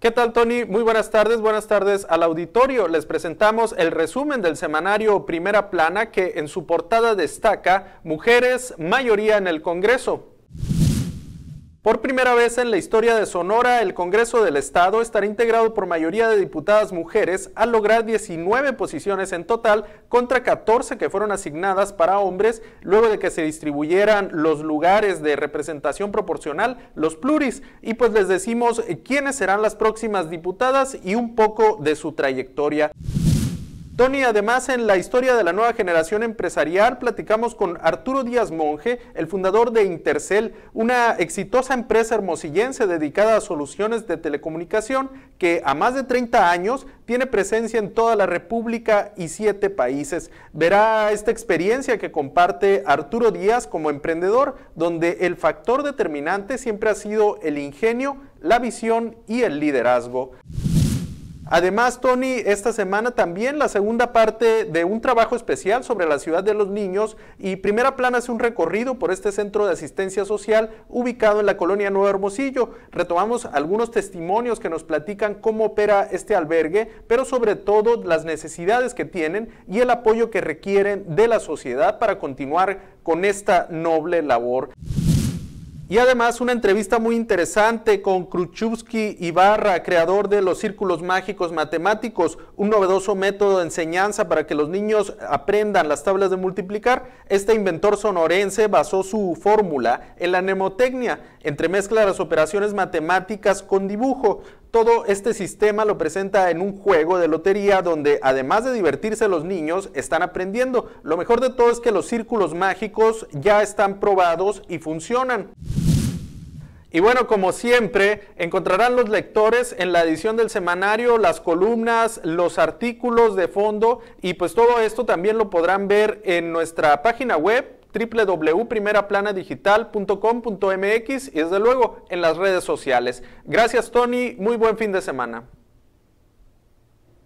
¿Qué tal, Tony? Muy buenas tardes, buenas tardes al auditorio. Les presentamos el resumen del semanario Primera Plana que en su portada destaca Mujeres, mayoría en el Congreso. Por primera vez en la historia de Sonora, el Congreso del Estado estará integrado por mayoría de diputadas mujeres al lograr 19 posiciones en total contra 14 que fueron asignadas para hombres luego de que se distribuyeran los lugares de representación proporcional, los pluris. Y pues les decimos quiénes serán las próximas diputadas y un poco de su trayectoria. Tony, además en la historia de la nueva generación empresarial platicamos con Arturo Díaz Monge, el fundador de Intercel, una exitosa empresa hermosillense dedicada a soluciones de telecomunicación que a más de 30 años tiene presencia en toda la República y siete países. Verá esta experiencia que comparte Arturo Díaz como emprendedor, donde el factor determinante siempre ha sido el ingenio, la visión y el liderazgo. Además, Tony, esta semana también la segunda parte de un trabajo especial sobre la ciudad de los niños y Primera Plana hace un recorrido por este centro de asistencia social ubicado en la colonia Nuevo Hermosillo. Retomamos algunos testimonios que nos platican cómo opera este albergue, pero sobre todo las necesidades que tienen y el apoyo que requieren de la sociedad para continuar con esta noble labor. Y además una entrevista muy interesante con Kruchowski Ibarra, creador de los círculos mágicos matemáticos, un novedoso método de enseñanza para que los niños aprendan las tablas de multiplicar. Este inventor sonorense basó su fórmula en la mnemotecnia, entremezcla las operaciones matemáticas con dibujo. Todo este sistema lo presenta en un juego de lotería donde además de divertirse los niños, están aprendiendo. Lo mejor de todo es que los círculos mágicos ya están probados y funcionan. Y bueno, como siempre, encontrarán los lectores en la edición del semanario, las columnas, los artículos de fondo y pues todo esto también lo podrán ver en nuestra página web www.primeraplanadigital.com.mx y desde luego en las redes sociales. Gracias Tony, muy buen fin de semana.